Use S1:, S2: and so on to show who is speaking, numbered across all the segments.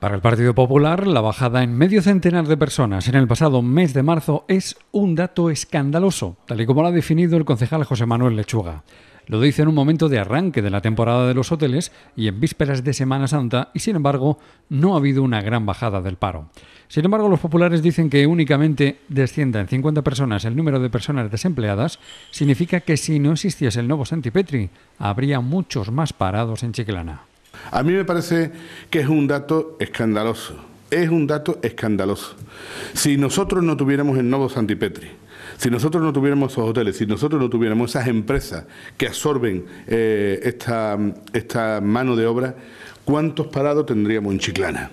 S1: Para el Partido Popular, la bajada en medio centenar de personas en el pasado mes de marzo es un dato escandaloso, tal y como lo ha definido el concejal José Manuel Lechuga. Lo dice en un momento de arranque de la temporada de los hoteles y en vísperas de Semana Santa, y sin embargo no ha habido una gran bajada del paro. Sin embargo, los populares dicen que únicamente descienda en 50 personas el número de personas desempleadas, significa que si no existiese el nuevo Santipetri, habría muchos más parados en Chiclana.
S2: A mí me parece que es un dato escandaloso. Es un dato escandaloso. Si nosotros no tuviéramos el nuevo Santipetri, si nosotros no tuviéramos esos hoteles, si nosotros no tuviéramos esas empresas que absorben eh, esta, esta mano de obra, ¿cuántos parados tendríamos en Chiclana?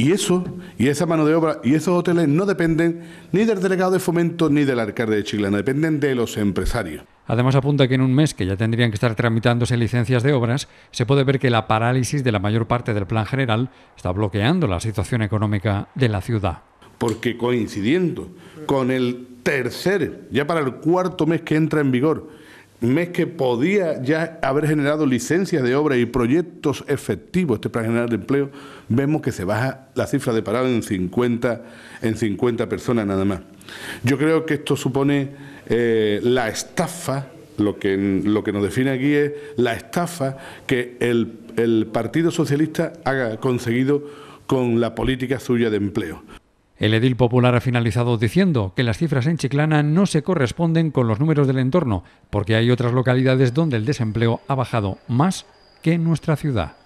S2: Y eso, y esa mano de obra, y esos hoteles no dependen ni del delegado de fomento ni del alcalde de Chiclana, dependen de los empresarios.
S1: Además apunta que en un mes que ya tendrían que estar tramitándose licencias de obras, se puede ver que la parálisis de la mayor parte del plan general está bloqueando la situación económica de la ciudad.
S2: Porque coincidiendo con el tercer, ya para el cuarto mes que entra en vigor, mes que podía ya haber generado licencias de obra y proyectos efectivos, este plan general de empleo, vemos que se baja la cifra de parado en 50, en 50 personas nada más. Yo creo que esto supone eh, la estafa, lo que, nos define aquí es la estafa que el, el Partido Socialista ha conseguido con la política suya de empleo.
S1: El edil popular ha finalizado diciendo que las cifras en Chiclana no se corresponden con los números del entorno, porque hay otras localidades donde el desempleo ha bajado más que en nuestra ciudad.